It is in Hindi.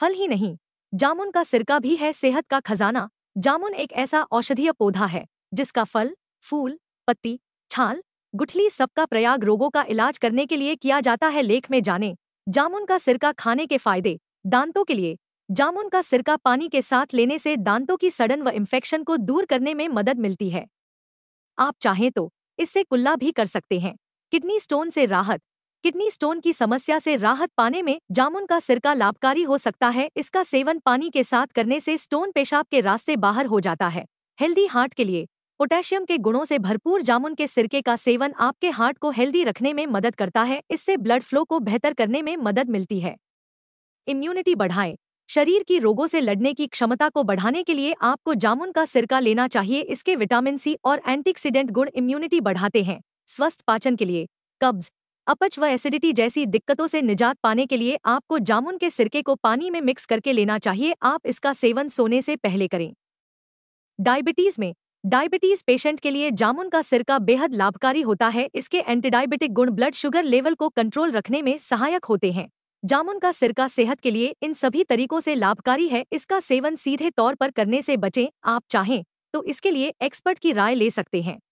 फल ही नहीं जामुन का सिरका भी है सेहत का खजाना जामुन एक ऐसा औषधीय पौधा है जिसका फल फूल पत्ती छाल गुठली सबका प्रयाग रोगों का इलाज करने के लिए किया जाता है लेख में जाने जामुन का सिरका खाने के फायदे दांतों के लिए जामुन का सिरका पानी के साथ लेने से दांतों की सड़न व इन्फेक्शन को दूर करने में मदद मिलती है आप चाहें तो इससे कुल्ला भी कर सकते हैं किडनी स्टोन से राहत किडनी स्टोन की समस्या से राहत पाने में जामुन का सिरका लाभकारी हो सकता है इसका सेवन पानी के साथ करने से स्टोन पेशाब के रास्ते बाहर हो जाता है हेल्दी हार्ट के लिए पोटेशियम के गुणों से भरपूर जामुन के सिरके का सेवन आपके हार्ट को हेल्दी रखने में मदद करता है इससे ब्लड फ्लो को बेहतर करने में मदद मिलती है इम्यूनिटी बढ़ाएं शरीर की रोगों से लड़ने की क्षमता को बढ़ाने के लिए आपको जामुन का सिरका लेना चाहिए इसके विटामिन सी और एंटीक्सीडेंट गुण इम्यूनिटी बढ़ाते हैं स्वस्थ पाचन के लिए कब्ज अपच व एसिडिटी जैसी दिक्कतों से निजात पाने के लिए आपको जामुन के सिरके को पानी में मिक्स करके लेना चाहिए आप इसका सेवन सोने से पहले करें डायबिटीज़ में डायबिटीज पेशेंट के लिए जामुन का सिरका बेहद लाभकारी होता है इसके एंटीडायबिटिक गुण ब्लड शुगर लेवल को कंट्रोल रखने में सहायक होते हैं जामुन का सिरका सेहत के लिए इन सभी तरीकों से लाभकारी है इसका सेवन सीधे तौर पर करने से बचें आप चाहें तो इसके लिए एक्सपर्ट की राय ले सकते हैं